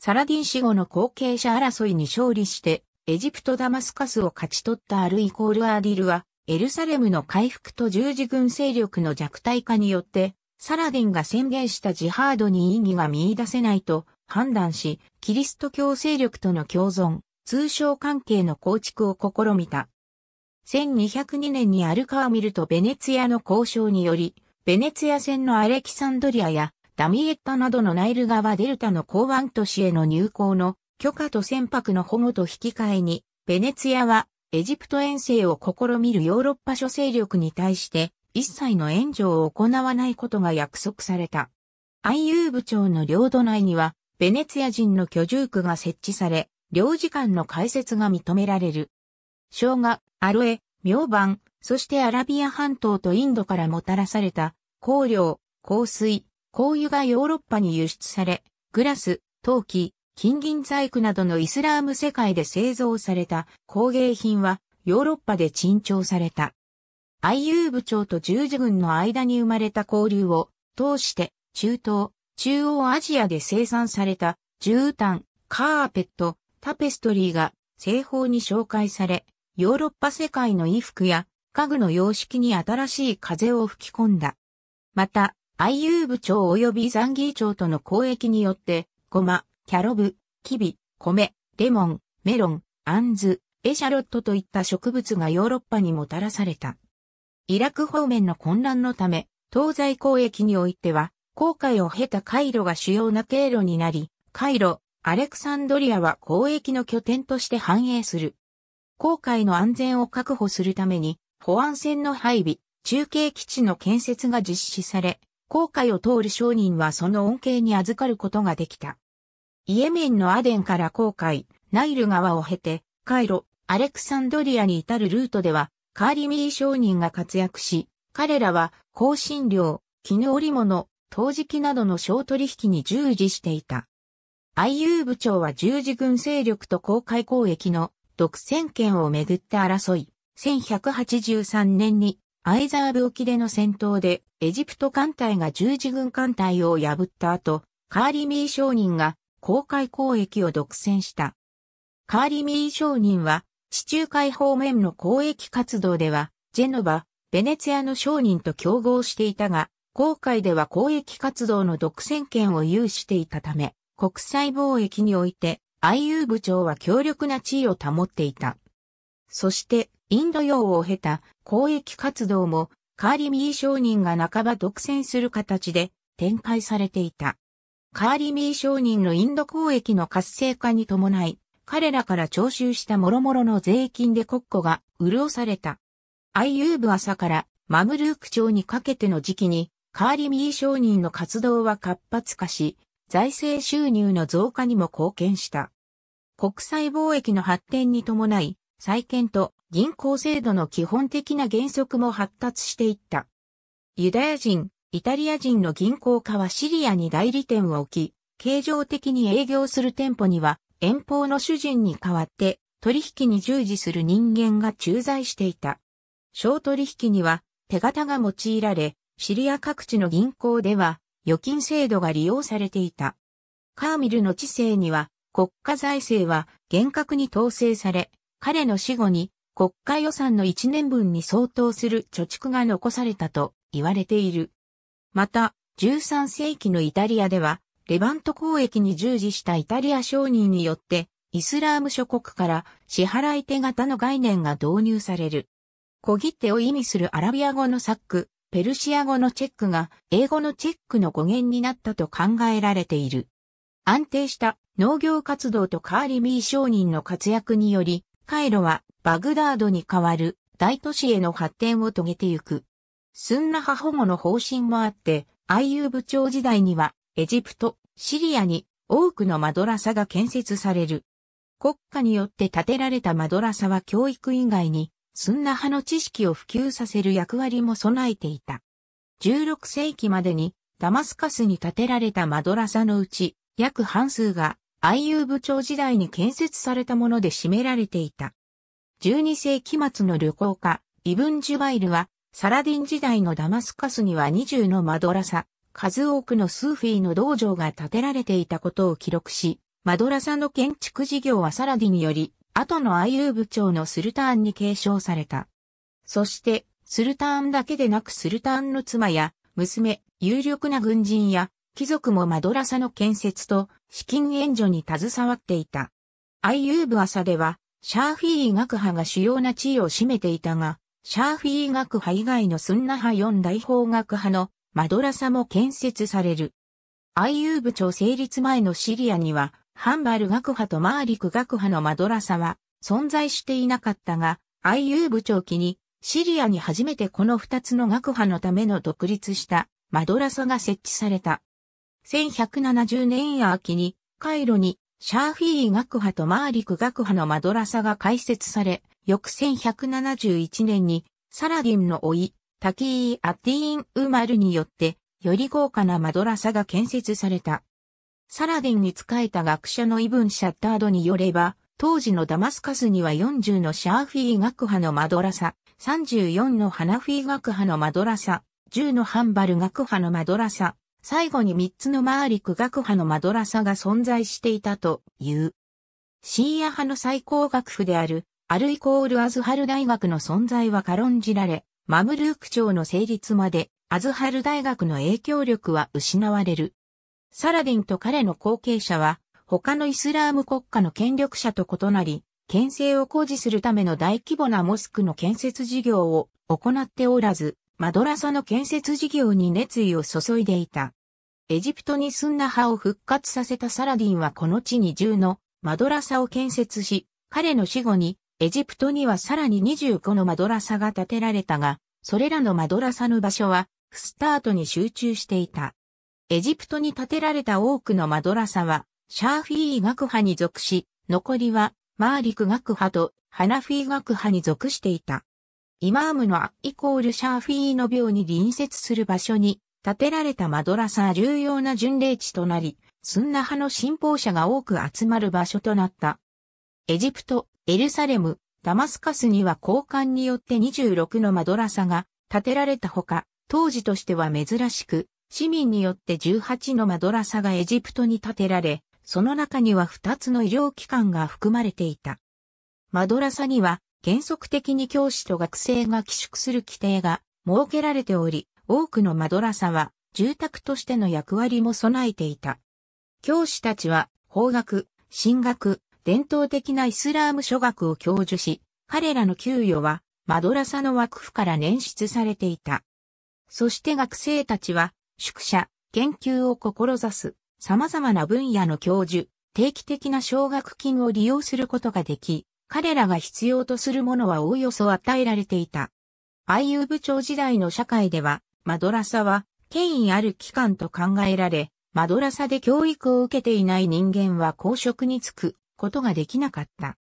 サラディン死後の後継者争いに勝利して、エジプトダマスカスを勝ち取ったアルイコールアーディルは、エルサレムの回復と十字軍勢力の弱体化によって、サラディンが宣言したジハードに意義が見出せないと判断し、キリスト教勢力との共存、通商関係の構築を試みた。1202年にアルカーミルとベネツィアの交渉により、ベネツィア船のアレキサンドリアやダミエッタなどのナイル川デルタの港湾都市への入港の許可と船舶の保護と引き換えに、ベネツィアはエジプト遠征を試みるヨーロッパ諸勢力に対して一切の援助を行わないことが約束された。IU 部長の領土内には、ベネツィア人の居住区が設置され、領事館の開設が認められる。生姜、アロエ、明板、そしてアラビア半島とインドからもたらされた、香料、香水、香油がヨーロッパに輸出され、グラス、陶器、金銀細工などのイスラーム世界で製造された工芸品はヨーロッパで珍重された。ユー部長と十字軍の間に生まれた交流を通して中東、中央アジアで生産された絨毯、カーペット、タペストリーが西方に紹介され、ヨーロッパ世界の衣服や家具の様式に新しい風を吹き込んだ。また、ユー部長及びザンギー長との交易によって、ゴマ、キャロブ、キビ、米、レモン、メロン、アンズ、エシャロットといった植物がヨーロッパにもたらされた。イラク方面の混乱のため、東西交易においては、航海を経たカイロが主要な経路になり、カイロ、アレクサンドリアは交易の拠点として繁栄する。航海の安全を確保するために、保安船の配備、中継基地の建設が実施され、航海を通る商人はその恩恵に預かることができた。イエメンのアデンから航海、ナイル川を経て、カイロ、アレクサンドリアに至るルートでは、カーリミー商人が活躍し、彼らは香辛料、絹織物、陶磁器などの小取引に従事していた。IU 部長は十字軍勢力と公開交易の独占権をめぐって争い、1183年にアイザーブ沖での戦闘でエジプト艦隊が十字軍艦隊を破った後、カーリミー商人が公開交易を独占した。カーリミー商人は地中海方面の交易活動では、ジェノバ、ベネツィアの商人と競合していたが、航海では交易活動の独占権を有していたため、国際貿易において、IU 部長は強力な地位を保っていた。そして、インド洋を経た交易活動も、カーリミー商人が半ば独占する形で展開されていた。カーリミー商人のインド交易の活性化に伴い、彼らから徴収した諸々の税金で国庫が潤された。アイユーブ朝からマムルーク朝にかけての時期に、カーリミー商人の活動は活発化し、財政収入の増加にも貢献した。国際貿易の発展に伴い、再建と銀行制度の基本的な原則も発達していった。ユダヤ人、イタリア人の銀行家はシリアに代理店を置き、経常的に営業する店舗には遠方の主人に代わって取引に従事する人間が駐在していた。小取引には手形が用いられ、シリア各地の銀行では預金制度が利用されていた。カーミルの知性には国家財政は厳格に統制され、彼の死後に国家予算の1年分に相当する貯蓄が残されたと言われている。また、13世紀のイタリアではレバント交易に従事したイタリア商人によって、イスラーム諸国から支払い手形の概念が導入される。小切手を意味するアラビア語のサック、ペルシア語のチェックが英語のチェックの語源になったと考えられている。安定した農業活動とカーリミー商人の活躍により、カイロはバグダードに代わる大都市への発展を遂げてゆく。スンナ派保護の方針もあって、IU 部長時代にはエジプト、シリアに多くのマドラサが建設される。国家によって建てられたマドラサは教育以外に、スンナ派の知識を普及させる役割も備えていた。16世紀までに、ダマスカスに建てられたマドラサのうち、約半数が、アイユー部長時代に建設されたもので占められていた。12世紀末の旅行家、イブン・ジュバイルは、サラディン時代のダマスカスには20のマドラサ、数多くのスーフィーの道場が建てられていたことを記録し、マドラサの建築事業はサラディにより、後のアイユーブ長のスルターンに継承された。そして、スルターンだけでなくスルターンの妻や、娘、有力な軍人や、貴族もマドラサの建設と、資金援助に携わっていた。アイユーブ朝では、シャーフィー学派が主要な地位を占めていたが、シャーフィー学派以外のスンナ派4大法学派のマドラサも建設される。IU 部長成立前のシリアには、ハンバル学派とマーリク学派のマドラサは存在していなかったが、IU 部長期にシリアに初めてこの二つの学派のための独立したマドラサが設置された。1170年秋にカイロにシャーフィー学派とマーリク学派のマドラサが開設され、翌1171年にサラディンの老い、タキー・アティーン・ウマルによって、より豪華なマドラサが建設された。サラディンに仕えた学者のイブン・シャッタードによれば、当時のダマスカスには40のシャーフィー学派のマドラサ、34のハナフィー学派のマドラサ、10のハンバル学派のマドラサ、最後に3つのマーリク学派のマドラサが存在していたという。シーア派の最高学府である、アルイコールアズハル大学の存在は軽んじられ、マムルーク朝の成立まで、アズハル大学の影響力は失われる。サラディンと彼の後継者は、他のイスラーム国家の権力者と異なり、牽制を誇示するための大規模なモスクの建設事業を行っておらず、マドラサの建設事業に熱意を注いでいた。エジプトにスンナ派を復活させたサラディンはこの地に10のマドラサを建設し、彼の死後にエジプトにはさらに25のマドラサが建てられたが、それらのマドラサの場所は、フスタートに集中していた。エジプトに建てられた多くのマドラサは、シャーフィー学派に属し、残りは、マーリク学派とハナフィー学派に属していた。イマームのアイコールシャーフィーの廟に隣接する場所に建てられたマドラサは重要な巡礼地となり、スンナ派の信奉者が多く集まる場所となった。エジプト、エルサレム、ダマスカスには交換によって26のマドラサが建てられたほか、当時としては珍しく、市民によって18のマドラサがエジプトに建てられ、その中には2つの医療機関が含まれていた。マドラサには原則的に教師と学生が寄宿する規定が設けられており、多くのマドラサは住宅としての役割も備えていた。教師たちは法学、進学、伝統的なイスラーム諸学を教授し、彼らの給与はマドラサの枠府から捻出されていた。そして学生たちは、宿舎、研究を志す、様々な分野の教授、定期的な奨学金を利用することができ、彼らが必要とするものはおおよそ与えられていた。IU 部長時代の社会では、マドラサは権威ある機関と考えられ、マドラサで教育を受けていない人間は公職に就くことができなかった。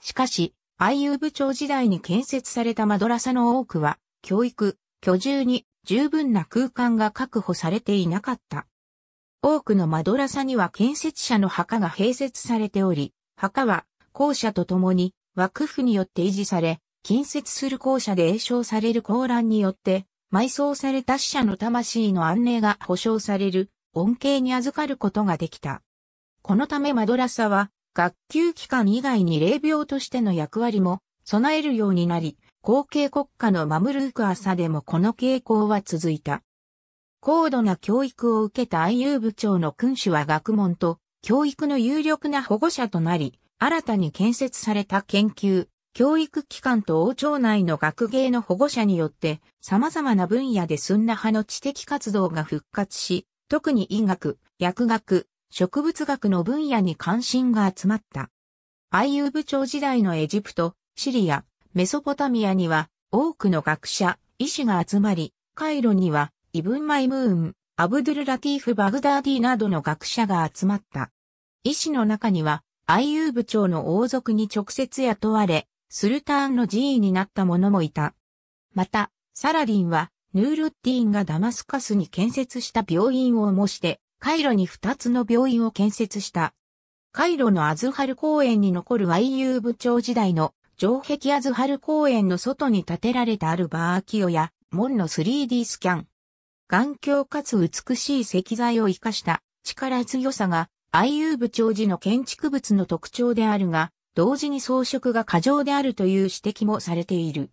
しかし、IU 部長時代に建設されたマドラサの多くは、教育、居住に十分な空間が確保されていなかった。多くのマドラサには建設者の墓が併設されており、墓は校舎とともに枠府によって維持され、近接する校舎で栄唱されるコ乱によって、埋葬された死者の魂の安寧が保障される恩恵に預かることができた。このためマドラサは学級機関以外に霊廟としての役割も備えるようになり、後継国家のマムルーク朝でもこの傾向は続いた。高度な教育を受けた IU 部長の君主は学問と教育の有力な保護者となり、新たに建設された研究、教育機関と王朝内の学芸の保護者によって様々な分野でスンナ派の知的活動が復活し、特に医学、薬学、植物学の分野に関心が集まった。アイユー部長時代のエジプト、シリア、メソポタミアには多くの学者、医師が集まり、カイロにはイブン・マイムーン、アブドゥル・ラティーフ・バグダーディなどの学者が集まった。医師の中には、アイユー部長の王族に直接雇われ、スルターンの寺院になった者もいた。また、サラディンは、ヌールッティーンがダマスカスに建設した病院を模して、カイロに2つの病院を建設した。カイロのアズハル公園に残る YU 部長時代の城壁アズハル公園の外に建てられたアルバーキオや門の 3D スキャン。眼鏡かつ美しい石材を生かした力強さが IU 部長時の建築物の特徴であるが、同時に装飾が過剰であるという指摘もされている。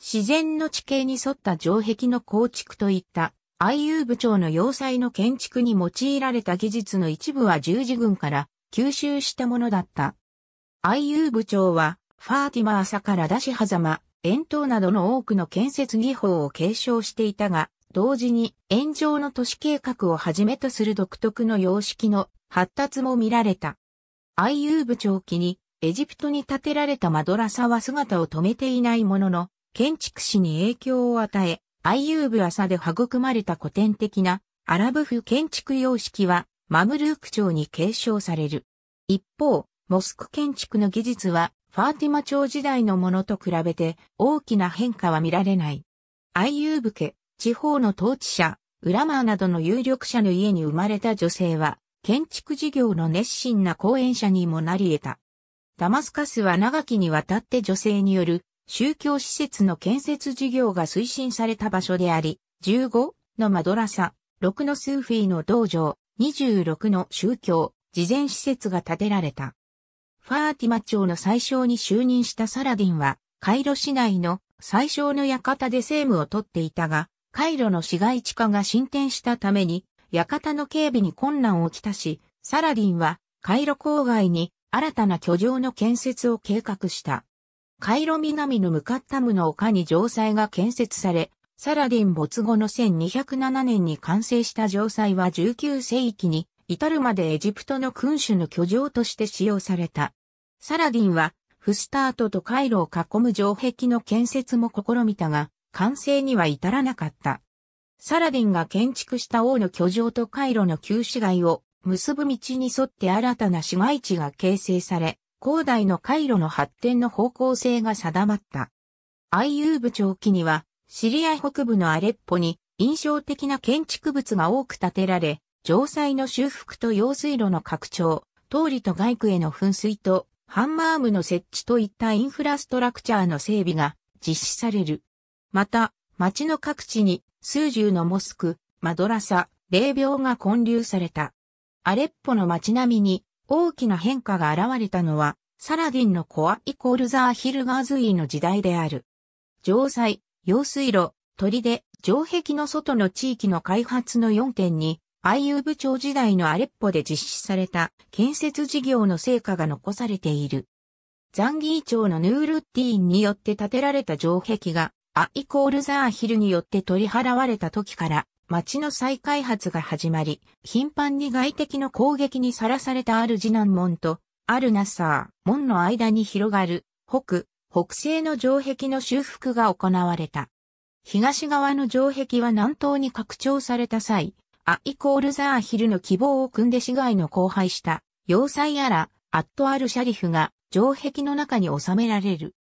自然の地形に沿った城壁の構築といった IU 部長の要塞の建築に用いられた技術の一部は十字軍から吸収したものだった。IU 部長は、ファーティマーサから出し狭間、遠筒などの多くの建設技法を継承していたが、同時に炎上の都市計画をはじめとする独特の様式の発達も見られた。IU 部長期にエジプトに建てられたマドラサは姿を止めていないものの、建築士に影響を与え、アイユーブ朝で育まれた古典的なアラブ風建築様式はマムルーク朝に継承される。一方、モスク建築の技術はファーティマ朝時代のものと比べて大きな変化は見られない。アイユーブ家、地方の統治者、ウラマーなどの有力者の家に生まれた女性は、建築事業の熱心な講演者にもなり得た。ダマスカスは長きにわたって女性による宗教施設の建設事業が推進された場所であり、15のマドラサ、6のスーフィーの道場、26の宗教、事前施設が建てられた。ファーティマ町の最小に就任したサラディンは、カイロ市内の最小の館で政務をとっていたが、カイロの市街地化が進展したために、館の警備に困難をきたし、サラディンはカイロ郊外に新たな居城の建設を計画した。カイロ南のムカッタムの丘に城塞が建設され、サラディン没後の1207年に完成した城塞は19世紀に至るまでエジプトの君主の居城として使用された。サラディンはフスタートとカイロを囲む城壁の建設も試みたが、完成には至らなかった。サラディンが建築した王の居城とカイロの旧市街を結ぶ道に沿って新たな市街地が形成され、広大の回路の発展の方向性が定まった。IU 部長期には、シリア北部のアレッポに印象的な建築物が多く建てられ、城塞の修復と用水路の拡張、通りと外区への噴水と、ハンマームの設置といったインフラストラクチャーの整備が実施される。また、町の各地に数十のモスク、マドラサ、霊廟が建立された。アレッポの町並みに大きな変化が現れたのは、サラディンのコアイコールザーヒルガーズイの時代である。城塞、用水路、砦、城壁の外の地域の開発の4点に、i ー。部長時代のアレッポで実施された建設事業の成果が残されている。ザンギー町のヌールッティーンによって建てられた城壁が、アイコールザーヒルによって取り払われた時から、町の再開発が始まり、頻繁に外敵の攻撃にさらされたアルジナン門とアルナサー門の間に広がる北、北西の城壁の修復が行われた。東側の城壁は南東に拡張された際、アイコールザーヒルの希望を組んで市街の荒廃した要塞やらアットアルシャリフが城壁の中に収められる。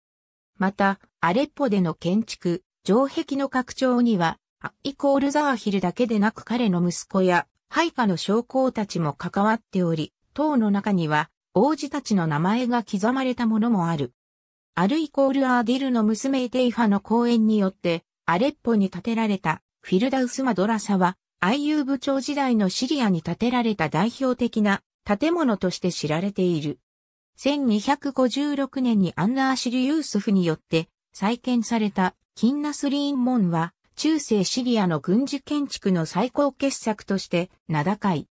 また、アレッポでの建築、城壁の拡張にはアイコールザーヒルだけでなく彼の息子や配下の将校たちも関わっており、塔の中には王子たちの名前が刻まれたものもある。アルイコール・アーディルの娘エテイファの講演によって、アレッポに建てられたフィルダウス・マドラサは、IU 部長時代のシリアに建てられた代表的な建物として知られている。1256年にアンナーシル・ユースフによって再建されたキンナスリーン門は中世シリアの軍事建築の最高傑作として名高い。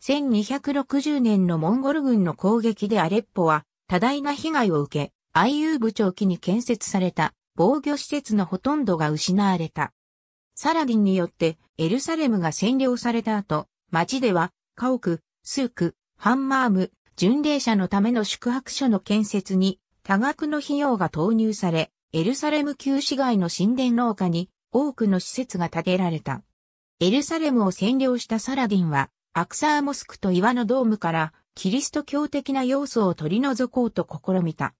1260年のモンゴル軍の攻撃でアレッポは多大な被害を受け、IU 部長期に建設された防御施設のほとんどが失われた。サラディンによってエルサレムが占領された後、町では家屋、スーク、ハンマーム、巡礼者のための宿泊所の建設に多額の費用が投入され、エルサレム旧市街の神殿農家に多くの施設が建てられた。エルサレムを占領したサラディンは、アクサーモスクと岩のドームからキリスト教的な要素を取り除こうと試みた。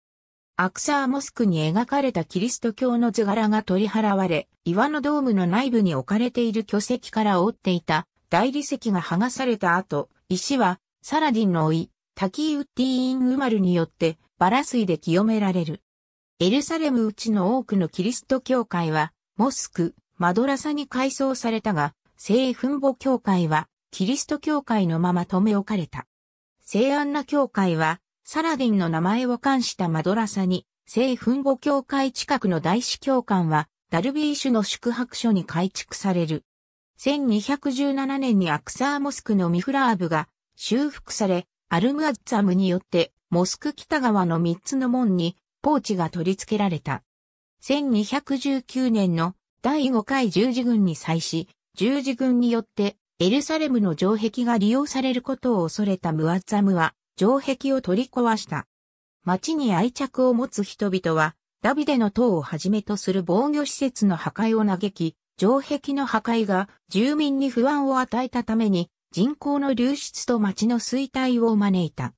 アクサーモスクに描かれたキリスト教の図柄が取り払われ、岩のドームの内部に置かれている巨石から覆っていた大理石が剥がされた後、石はサラディンの老い、タキーウッディーン・ウマルによってバラ水で清められる。エルサレムうちの多くのキリスト教会はモスク、マドラサに改装されたが、聖墳墓教会は、キリスト教会のまま留め置かれた。聖アンナ教会は、サラディンの名前を冠したマドラサに、聖墳墓教会近くの大使教官は、ダルビーシュの宿泊所に改築される。1217年にアクサーモスクのミフラーブが修復され、アルムアッツァムによってモスク北側の3つの門にポーチが取り付けられた。1219年の第5回十字軍に際し、十字軍によってエルサレムの城壁が利用されることを恐れたムアッザムは城壁を取り壊した。町に愛着を持つ人々は、ダビデの塔をはじめとする防御施設の破壊を嘆き、城壁の破壊が住民に不安を与えたために人口の流出と町の衰退を招いた。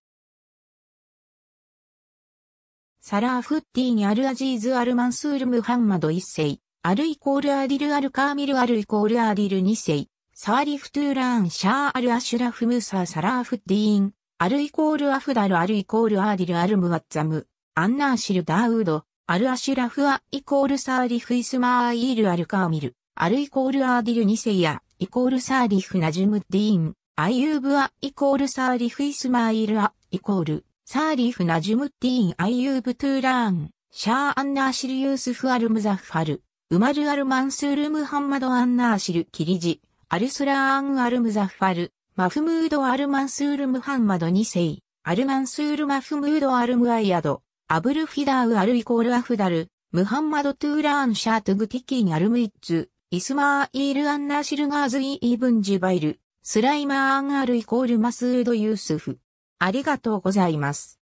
サラーフッティにアルアジーズ・アルマンスール・ムハンマド一世、アルイコールアディル・アルカーミル・アルイコールアディル二世、サーリフトゥーラーン・シャー・アル・アシュラフ・ムーサー・サラーフッティーン、アルイコール・アフダル・アルイコール・アーディル・アル・ムワッザム、アンナーシル・ダーウード、アル・アシュラフ・ア・イコール・サーリフ・イスマー・イール・アル・カーミル、アル・イコール・アーディル二世や、イコール・サーリフ・ナジム・ディーン、アイユーブ・ア・イコール・サーリフ・イスマー・イール・ア・イコール、サーリフナジュムッティーンアイユーブトゥーラーン、シャーアンナーシルユースフアルムザファル、ウマルアルマンスールムハンマドアンナーシルキリジ、アルスラーンアルムザファル、マフムードアルマンスールムハンマド2世、アルマンスールマフムードアルムアイアド、アブルフィダーウアルイコールアフダル、ムハンマドトゥーラーンシャートゥグティキンアルムイッツ、イスマーイールアンナーシルガーズイーブンジュバイル、スライマーアンアルイコールマスードユースフ。ありがとうございます。